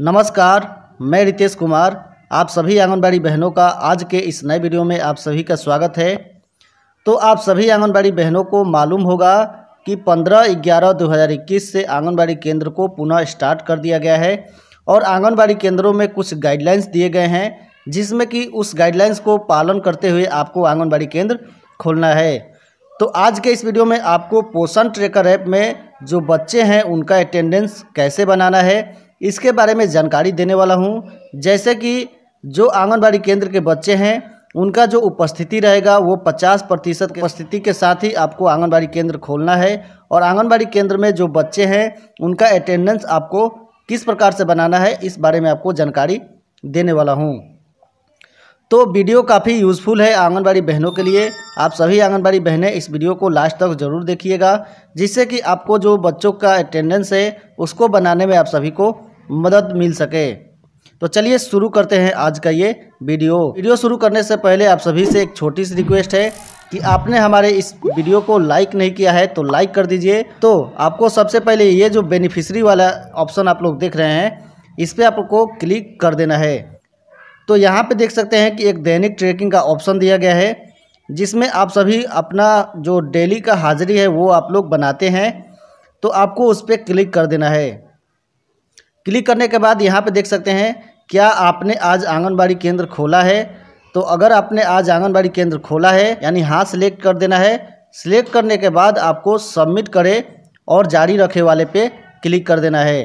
नमस्कार मैं रितेश कुमार आप सभी आंगनबाड़ी बहनों का आज के इस नए वीडियो में आप सभी का स्वागत है तो आप सभी आंगनबाड़ी बहनों को मालूम होगा कि 15 ग्यारह 2021 से आंगनबाड़ी केंद्र को पुनः स्टार्ट कर दिया गया है और आंगनबाड़ी केंद्रों में कुछ गाइडलाइंस दिए गए हैं जिसमें कि उस गाइडलाइंस को पालन करते हुए आपको आंगनबाड़ी केंद्र खोलना है तो आज के इस वीडियो में आपको पोषण ट्रेकर ऐप में जो बच्चे हैं उनका अटेंडेंस कैसे बनाना है इसके बारे में जानकारी देने वाला हूँ जैसे कि जो आंगनबाड़ी केंद्र के बच्चे हैं उनका जो उपस्थिति रहेगा वो 50 प्रतिशत उपस्थिति के साथ ही आपको आंगनबाड़ी केंद्र खोलना है और आंगनबाड़ी केंद्र में जो बच्चे हैं उनका अटेंडेंस आपको किस प्रकार से बनाना है इस बारे में आपको जानकारी देने वाला हूँ तो वीडियो काफ़ी यूज़फुल है आंगनबाड़ी बहनों के लिए आप सभी आंगनबाड़ी बहनें इस वीडियो को लास्ट तक ज़रूर देखिएगा जिससे कि आपको जो बच्चों का अटेंडेंस है उसको बनाने में आप सभी को मदद मिल सके तो चलिए शुरू करते हैं आज का ये वीडियो वीडियो शुरू करने से पहले आप सभी से एक छोटी सी रिक्वेस्ट है कि आपने हमारे इस वीडियो को लाइक नहीं किया है तो लाइक कर दीजिए तो आपको सबसे पहले ये जो बेनिफिशरी वाला ऑप्शन आप लोग देख रहे हैं इस पर आपको क्लिक कर देना है तो यहाँ पे देख सकते हैं कि एक दैनिक ट्रैकिंग का ऑप्शन दिया गया है जिसमें आप सभी अपना जो डेली का हाजिरी है वो आप लोग बनाते हैं तो आपको उस पर क्लिक कर देना है क्लिक करने के बाद यहाँ पे देख सकते हैं क्या आपने आज आंगनबाड़ी केंद्र खोला है तो अगर आपने आज आंगनबाड़ी केंद्र खोला है यानी हाँ सिलेक्ट कर देना है सिलेक्ट करने के बाद आपको सबमिट करें और जारी रखे वाले पे क्लिक कर देना है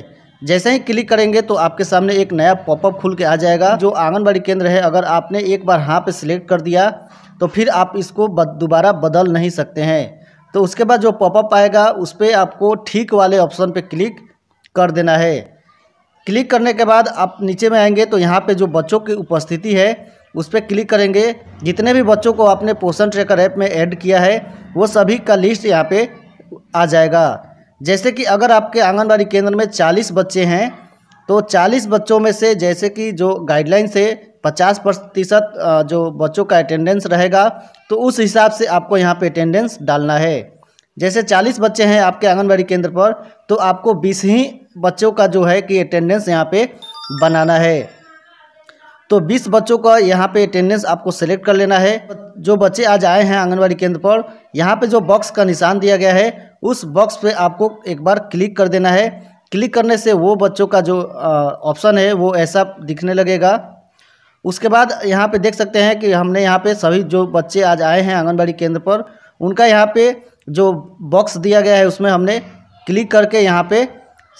जैसे ही क्लिक करेंगे तो आपके सामने एक नया पॉपअप खुल के आ जाएगा जो आंगनबाड़ी केंद्र है अगर आपने एक बार हाँ पे सिलेक्ट कर दिया तो फिर आप इसको दोबारा बदल नहीं सकते हैं तो उसके बाद जो पॉपअप आएगा उस पर आपको ठीक वाले ऑप्शन पर क्लिक कर देना है क्लिक करने के बाद आप नीचे में आएंगे तो यहाँ पे जो बच्चों की उपस्थिति है उस पर क्लिक करेंगे जितने भी बच्चों को आपने पोषण ट्रैकर ऐप में ऐड किया है वो सभी का लिस्ट यहाँ पे आ जाएगा जैसे कि अगर आपके आंगनबाड़ी केंद्र में चालीस बच्चे हैं तो चालीस बच्चों में से जैसे कि जो गाइडलाइन से पचास प्रतिशत जो बच्चों का अटेंडेंस रहेगा तो उस हिसाब से आपको यहाँ पर अटेंडेंस डालना है जैसे चालीस बच्चे हैं आपके आंगनबाड़ी केंद्र पर तो आपको बीस ही बच्चों का जो है कि अटेंडेंस यहाँ पे बनाना है तो 20 बच्चों का यहाँ पे अटेंडेंस आपको सेलेक्ट कर लेना है जो बच्चे आज आए हैं आंगनबाड़ी केंद्र पर यहाँ पे जो बॉक्स का निशान दिया गया है उस बॉक्स पे आपको एक बार क्लिक कर देना है क्लिक करने से वो बच्चों का जो ऑप्शन है वो ऐसा दिखने लगेगा उसके बाद यहाँ पे देख सकते हैं कि हमने यहाँ पे सभी जो बच्चे आज आए हैं आंगनबाड़ी केंद्र पर उनका यहाँ पे जो बॉक्स दिया गया है उसमें हमने क्लिक करके यहाँ पे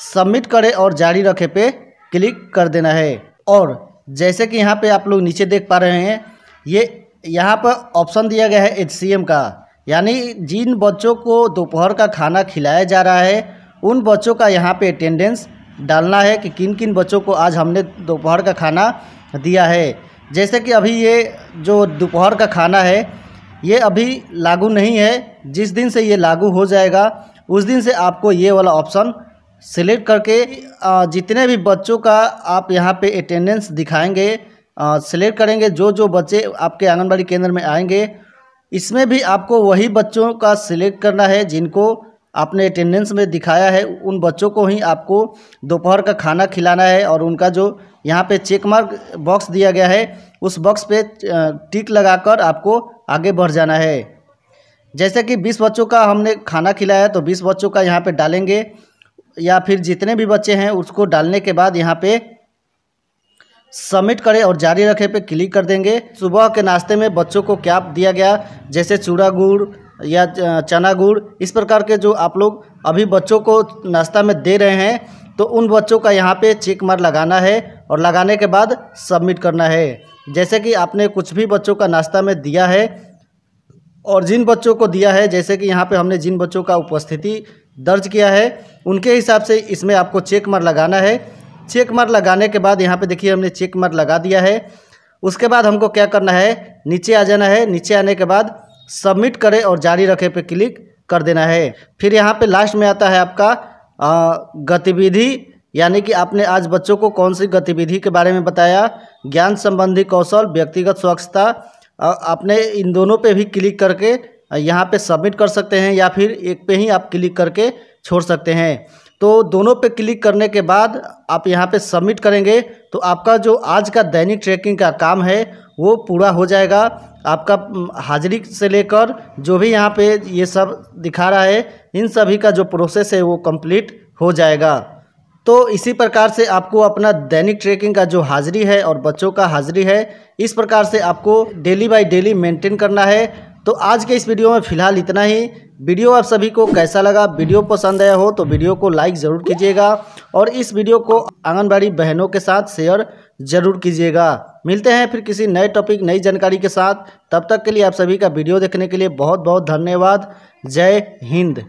सबमिट करें और जारी रखें पे क्लिक कर देना है और जैसे कि यहाँ पे आप लोग नीचे देख पा रहे हैं ये यहाँ पर ऑप्शन दिया गया है एच का यानी जिन बच्चों को दोपहर का खाना खिलाया जा रहा है उन बच्चों का यहाँ पे अटेंडेंस डालना है कि किन किन बच्चों को आज हमने दोपहर का खाना दिया है जैसे कि अभी ये जो दोपहर का खाना है ये अभी लागू नहीं है जिस दिन से ये लागू हो जाएगा उस दिन से आपको ये वाला ऑप्शन सिलेक्ट करके जितने भी बच्चों का आप यहाँ पे अटेंडेंस दिखाएंगे सिलेक्ट करेंगे जो जो बच्चे आपके आंगनबाड़ी केंद्र में आएंगे इसमें भी आपको वही बच्चों का सिलेक्ट करना है जिनको आपने अटेंडेंस में दिखाया है उन बच्चों को ही आपको दोपहर का खाना खिलाना है और उनका जो यहाँ पे चेक मार्क बॉक्स दिया गया है उस बॉक्स पे टिक लगाकर आपको आगे बढ़ जाना है जैसे कि 20 बच्चों का हमने खाना खिलाया तो 20 बच्चों का यहाँ पे डालेंगे या फिर जितने भी बच्चे हैं उसको डालने के बाद यहाँ पे सबमिट करें और जारी रखें पे क्लिक कर देंगे सुबह के नाश्ते में बच्चों को क्या दिया गया जैसे चूड़ा गुड़ या चना गुड़ इस प्रकार के जो आप लोग अभी बच्चों को नाश्ता में दे रहे हैं तो उन बच्चों का यहाँ पे चेक मार लगाना है और लगाने के बाद सबमिट करना है जैसे कि आपने कुछ भी बच्चों का नाश्ता में दिया है और जिन बच्चों को दिया है जैसे कि यहाँ पे हमने जिन बच्चों का उपस्थिति दर्ज किया है उनके हिसाब से इसमें आपको चेक मार लगाना है चेक मार लगाने के बाद यहाँ पे देखिए हमने चेक मार लगा दिया है उसके बाद हमको क्या करना है नीचे आ जाना है नीचे आने के बाद सबमिट करें और जारी रखे पे क्लिक कर देना है फिर यहाँ पे लास्ट में आता है आपका गतिविधि यानी कि आपने आज बच्चों को कौन सी गतिविधि के बारे में बताया ज्ञान संबंधी कौशल व्यक्तिगत स्वच्छता आपने इन दोनों पर भी क्लिक करके यहाँ पे सबमिट कर सकते हैं या फिर एक पे ही आप क्लिक करके छोड़ सकते हैं तो दोनों पे क्लिक करने के बाद आप यहाँ पे सबमिट करेंगे तो आपका जो आज का दैनिक ट्रैकिंग का काम है वो पूरा हो जाएगा आपका हाजिरी से लेकर जो भी यहाँ पे ये सब दिखा रहा है इन सभी का जो प्रोसेस है वो कंप्लीट हो जाएगा तो इसी प्रकार से आपको अपना दैनिक ट्रैकिंग का जो हाजिरी है और बच्चों का हाजिरी है इस प्रकार से आपको डेली बाय डेली मेंटेन करना है तो आज के इस वीडियो में फ़िलहाल इतना ही वीडियो आप सभी को कैसा लगा वीडियो पसंद आया हो तो वीडियो को लाइक ज़रूर कीजिएगा और इस वीडियो को आंगनबाड़ी बहनों के साथ शेयर ज़रूर कीजिएगा मिलते हैं फिर किसी नए टॉपिक नई जानकारी के साथ तब तक के लिए आप सभी का वीडियो देखने के लिए बहुत बहुत धन्यवाद जय हिंद